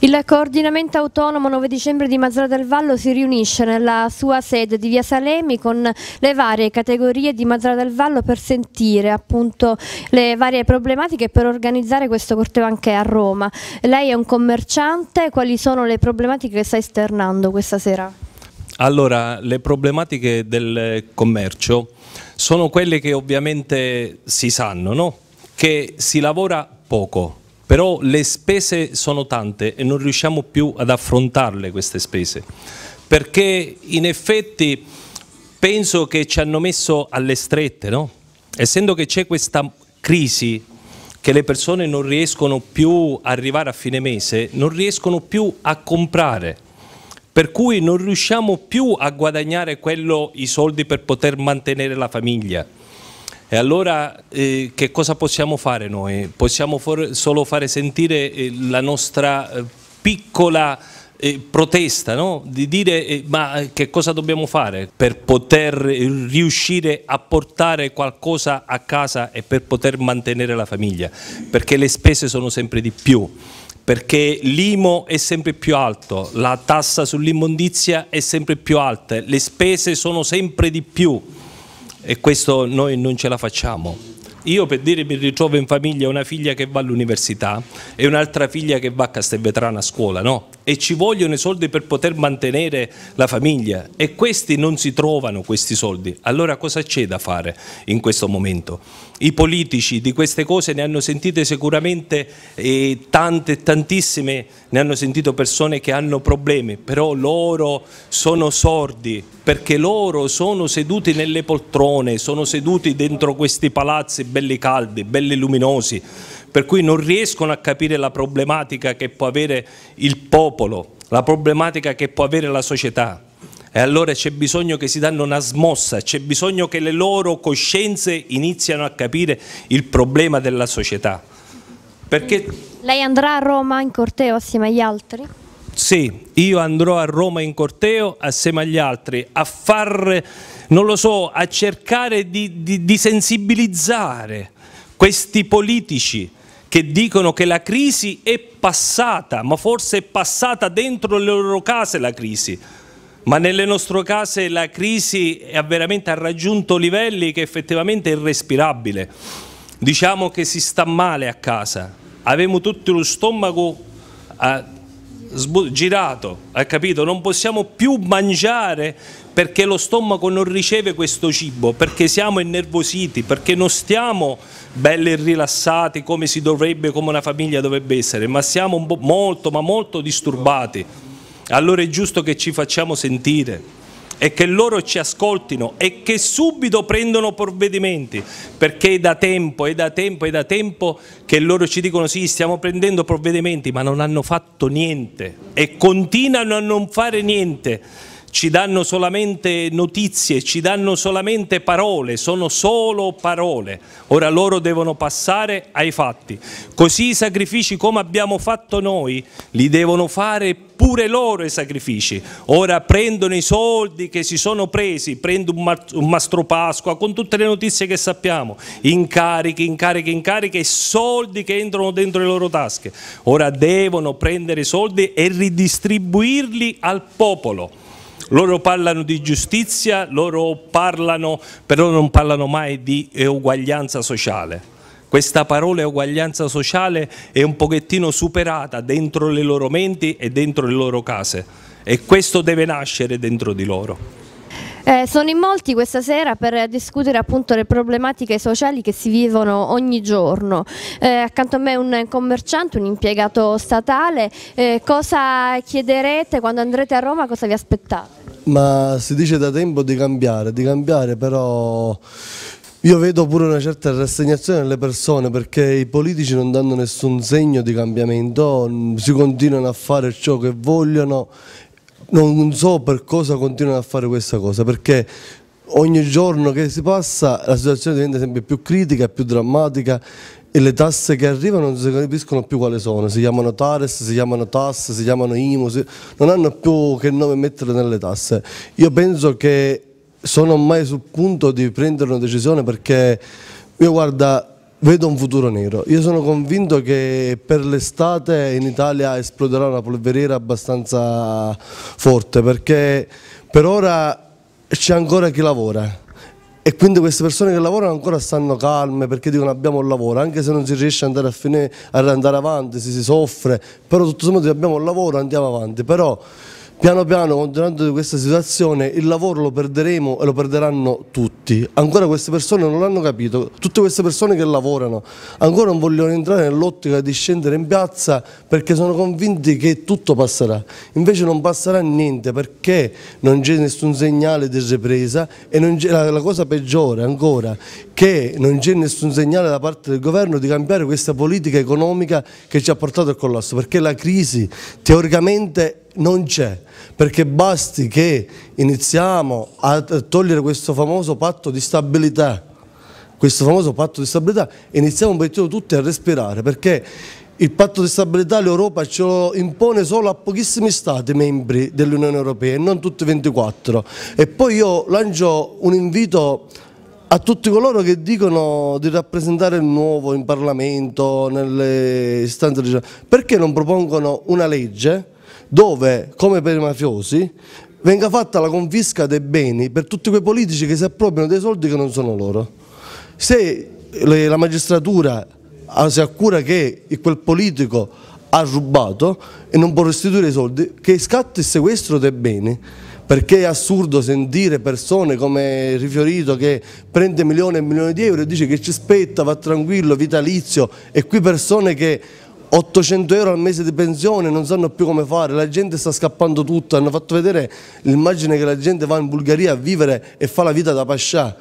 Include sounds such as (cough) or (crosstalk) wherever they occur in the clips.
Il coordinamento autonomo 9 dicembre di Mazzara del Vallo si riunisce nella sua sede di via Salemi con le varie categorie di Mazzara del Vallo per sentire appunto le varie problematiche e per organizzare questo corteo anche a Roma. Lei è un commerciante, quali sono le problematiche che sta esternando questa sera? Allora, le problematiche del commercio sono quelle che ovviamente si sanno, no? che si lavora poco però le spese sono tante e non riusciamo più ad affrontarle queste spese, perché in effetti penso che ci hanno messo alle strette, no? essendo che c'è questa crisi che le persone non riescono più ad arrivare a fine mese, non riescono più a comprare, per cui non riusciamo più a guadagnare quello, i soldi per poter mantenere la famiglia. E allora eh, che cosa possiamo fare noi? Possiamo solo fare sentire eh, la nostra eh, piccola eh, protesta, no? di dire eh, ma eh, che cosa dobbiamo fare per poter riuscire a portare qualcosa a casa e per poter mantenere la famiglia, perché le spese sono sempre di più perché l'IMO è sempre più alto, la tassa sull'immondizia è sempre più alta, le spese sono sempre di più e questo noi non ce la facciamo. Io per dire mi ritrovo in famiglia una figlia che va all'università e un'altra figlia che va a Castelvetrana a scuola, no? e ci vogliono i soldi per poter mantenere la famiglia e questi non si trovano questi soldi. Allora cosa c'è da fare in questo momento? I politici di queste cose ne hanno sentite sicuramente eh, tante, tantissime, ne hanno sentito persone che hanno problemi, però loro sono sordi perché loro sono seduti nelle poltrone, sono seduti dentro questi palazzi belli caldi, belli luminosi per cui non riescono a capire la problematica che può avere il popolo, la problematica che può avere la società. E allora c'è bisogno che si danno una smossa, c'è bisogno che le loro coscienze iniziano a capire il problema della società. Perché... Lei andrà a Roma in corteo assieme agli altri? Sì, io andrò a Roma in corteo assieme agli altri a far, non lo so, a cercare di, di, di sensibilizzare questi politici che dicono che la crisi è passata, ma forse è passata dentro le loro case la crisi, ma nelle nostre case la crisi ha veramente raggiunto livelli che effettivamente è irrespirabile. Diciamo che si sta male a casa, abbiamo tutto lo stomaco eh, girato, hai capito? Non possiamo più mangiare perché lo stomaco non riceve questo cibo, perché siamo innervositi, perché non stiamo belli e rilassati come si dovrebbe, come una famiglia dovrebbe essere, ma siamo molto, ma molto disturbati. Allora è giusto che ci facciamo sentire e che loro ci ascoltino e che subito prendono provvedimenti, perché è da tempo, è da tempo, è da tempo che loro ci dicono sì, stiamo prendendo provvedimenti, ma non hanno fatto niente e continuano a non fare niente ci danno solamente notizie, ci danno solamente parole, sono solo parole. Ora loro devono passare ai fatti. Così i sacrifici come abbiamo fatto noi, li devono fare pure loro i sacrifici. Ora prendono i soldi che si sono presi, prendo un mastro Pasqua con tutte le notizie che sappiamo, incarichi, incarichi, incarichi e soldi che entrano dentro le loro tasche. Ora devono prendere i soldi e ridistribuirli al popolo loro parlano di giustizia, loro parlano, però non parlano mai di uguaglianza sociale. Questa parola uguaglianza sociale è un pochettino superata dentro le loro menti e dentro le loro case e questo deve nascere dentro di loro. Eh, sono in molti questa sera per discutere appunto le problematiche sociali che si vivono ogni giorno. Eh, accanto a me un commerciante, un impiegato statale. Eh, cosa chiederete quando andrete a Roma? Cosa vi aspettate? Ma si dice da tempo di cambiare, di cambiare però io vedo pure una certa rassegnazione nelle persone perché i politici non danno nessun segno di cambiamento, si continuano a fare ciò che vogliono non so per cosa continuano a fare questa cosa, perché ogni giorno che si passa la situazione diventa sempre più critica, più drammatica e le tasse che arrivano non si capiscono più quali sono, si chiamano Tares, si chiamano tasse, si chiamano IMU, si... non hanno più che nome mettere nelle tasse. Io penso che sono mai sul punto di prendere una decisione perché io guarda Vedo un futuro nero. Io sono convinto che per l'estate in Italia esploderà una polveriera abbastanza forte perché per ora c'è ancora chi lavora e quindi queste persone che lavorano ancora stanno calme perché dicono abbiamo un lavoro, anche se non si riesce ad andare, fine, ad andare avanti, se si soffre, però tutto sommato abbiamo un lavoro, andiamo avanti. Però Piano piano, continuando questa situazione, il lavoro lo perderemo e lo perderanno tutti. Ancora queste persone non l'hanno capito, tutte queste persone che lavorano, ancora non vogliono entrare nell'ottica di scendere in piazza perché sono convinti che tutto passerà. Invece non passerà niente perché non c'è nessun segnale di ripresa e la, la cosa peggiore ancora, che non c'è nessun segnale da parte del governo di cambiare questa politica economica che ci ha portato al collasso, perché la crisi teoricamente non c'è, perché basti che iniziamo a togliere questo famoso patto di stabilità, questo famoso patto di stabilità, e iniziamo un pochettino tutti a respirare, perché il patto di stabilità l'Europa ce lo impone solo a pochissimi stati membri dell'Unione Europea, e non tutti 24. E poi io lancio un invito a tutti coloro che dicono di rappresentare il nuovo in Parlamento, nelle istanze regionali, perché non propongono una legge dove, come per i mafiosi, venga fatta la confisca dei beni per tutti quei politici che si appropriano dei soldi che non sono loro. Se la magistratura ah, si accura che quel politico ha rubato e non può restituire i soldi, che scatti il sequestro dei beni perché è assurdo sentire persone come Rifiorito che prende milioni e milioni di euro e dice che ci spetta, va tranquillo, vitalizio e qui persone che 800 euro al mese di pensione, non sanno più come fare, la gente sta scappando tutto, hanno fatto vedere l'immagine che la gente va in Bulgaria a vivere e fa la vita da pascià.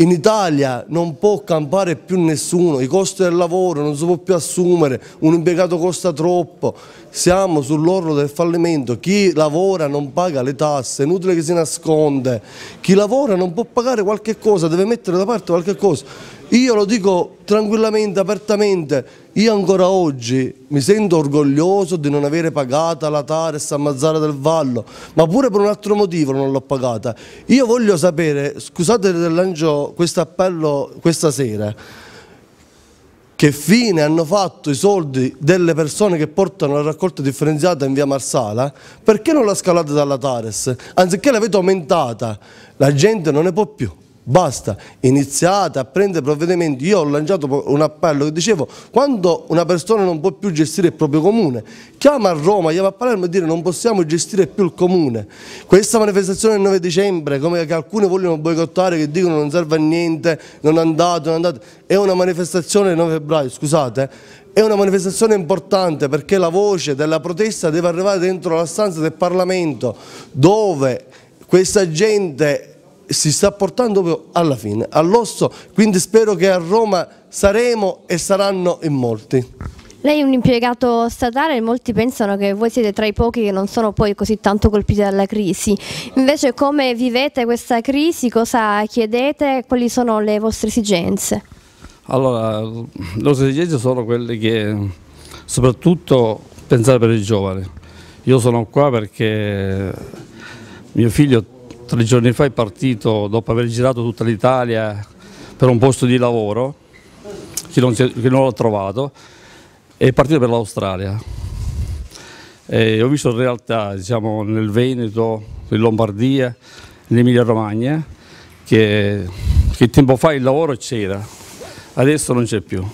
In Italia non può campare più nessuno, i costi del lavoro non si può più assumere, un impiegato costa troppo, siamo sull'orlo del fallimento, chi lavora non paga le tasse, è inutile che si nasconde, chi lavora non può pagare qualche cosa, deve mettere da parte qualche cosa. Io lo dico tranquillamente, apertamente, io ancora oggi mi sento orgoglioso di non avere pagata la Tares a Mazzara del Vallo, ma pure per un altro motivo non l'ho pagata. Io voglio sapere, scusate se lancio questo appello questa sera, che fine hanno fatto i soldi delle persone che portano la raccolta differenziata in via Marsala, perché non la scalate dalla Tares? Anziché l'avete aumentata, la gente non ne può più basta, iniziate a prendere provvedimenti. Io ho lanciato un appello che dicevo, quando una persona non può più gestire il proprio comune, chiama a Roma, chiama a Palermo e dire non possiamo gestire più il comune. Questa manifestazione del 9 dicembre, come che alcuni vogliono boicottare, che dicono non serve a niente, non andate, non andate, è una manifestazione del 9 febbraio, scusate, è una manifestazione importante perché la voce della protesta deve arrivare dentro la stanza del Parlamento, dove questa gente si sta portando proprio alla fine, all'osso, quindi spero che a Roma saremo e saranno in molti. Lei è un impiegato statale e molti pensano che voi siete tra i pochi che non sono poi così tanto colpiti dalla crisi. Invece come vivete questa crisi? Cosa chiedete? Quali sono le vostre esigenze? Allora, le nostre esigenze sono quelle che soprattutto pensare per i giovani. Io sono qua perché mio figlio tre giorni fa è partito dopo aver girato tutta l'Italia per un posto di lavoro che non, non l'ho trovato, è partito per l'Australia. ho visto in realtà diciamo, nel Veneto, in Lombardia, in Emilia Romagna, che, che tempo fa il lavoro c'era, adesso non c'è più.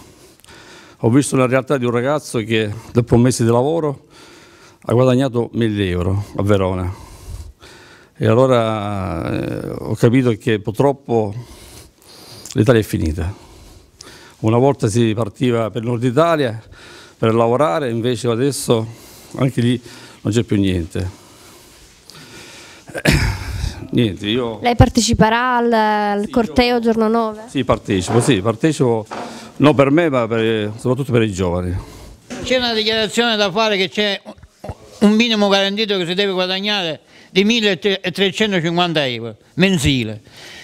Ho visto la realtà di un ragazzo che dopo un mese di lavoro ha guadagnato 1000 euro a Verona e allora eh, ho capito che purtroppo l'Italia è finita. Una volta si partiva per il Nord Italia per lavorare, invece adesso anche lì non c'è più niente. (coughs) niente io... Lei parteciperà al, al sì, corteo io... giorno 9? Sì, partecipo, sì, partecipo, non per me ma per, soprattutto per i giovani. C'è una dichiarazione da fare che c'è un minimo garantito che si deve guadagnare di 1.350 euro mensile.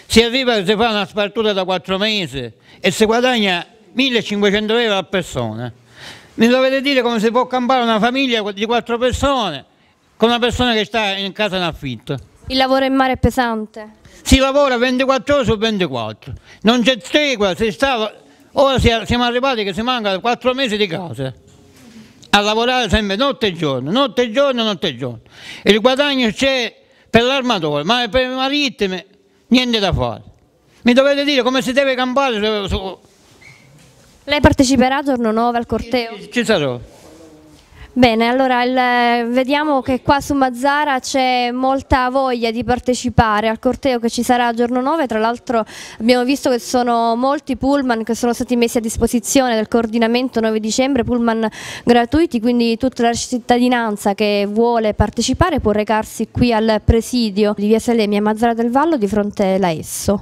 Si arriva e si fa una spartura da 4 mesi e si guadagna 1.500 euro a persona. Mi dovete dire come si può campare una famiglia di 4 persone con una persona che sta in casa in affitto. Il lavoro in mare è pesante? Si lavora 24 ore su 24, non c'è tregua, si sta... ora siamo arrivati che si manca 4 mesi di casa a lavorare sempre notte e giorno, notte e giorno, notte e giorno. Il guadagno c'è per l'armatore, ma per le marittime niente da fare. Mi dovete dire come si deve campare. Lei parteciperà a giorno 9 al corteo? Ci sarò. Bene, allora il, vediamo che qua su Mazzara c'è molta voglia di partecipare al corteo che ci sarà a giorno 9, tra l'altro abbiamo visto che sono molti pullman che sono stati messi a disposizione del coordinamento 9 dicembre, pullman gratuiti, quindi tutta la cittadinanza che vuole partecipare può recarsi qui al presidio di Via Salemi a Mazzara del Vallo di fronte alla Esso.